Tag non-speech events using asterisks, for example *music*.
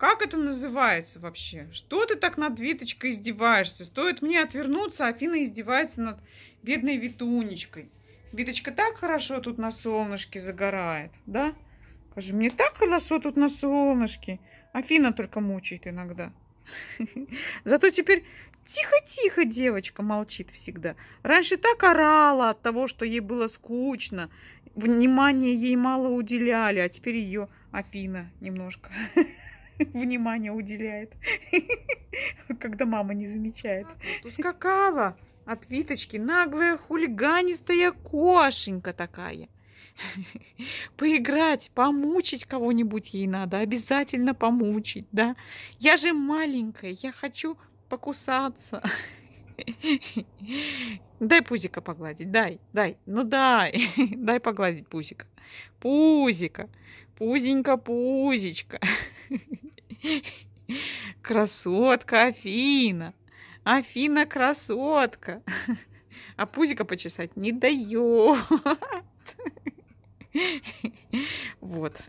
Как это называется вообще? Что ты так над Виточкой издеваешься? Стоит мне отвернуться, Афина издевается над бедной Витунечкой. Виточка так хорошо тут на солнышке загорает, да? Скажи, мне так хорошо тут на солнышке. Афина только мучает иногда. *laughs* Зато теперь тихо-тихо девочка молчит всегда. Раньше так орала от того, что ей было скучно. внимание ей мало уделяли, а теперь ее Афина немножко *laughs* *laughs* внимание уделяет, *laughs* когда мама не замечает. А, ускакала от Виточки наглая хулиганистая кошенька такая. *laughs* Поиграть, помучить кого-нибудь ей надо, обязательно помучить, да? Я же маленькая, я хочу покусаться. Дай пузика погладить, дай, дай, ну дай, дай погладить пузика. Пузика, пузенька, пузечка. *laughs* Красотка Афина! Афина красотка! *laughs* А пузика почесать не дает. *laughs* Вот.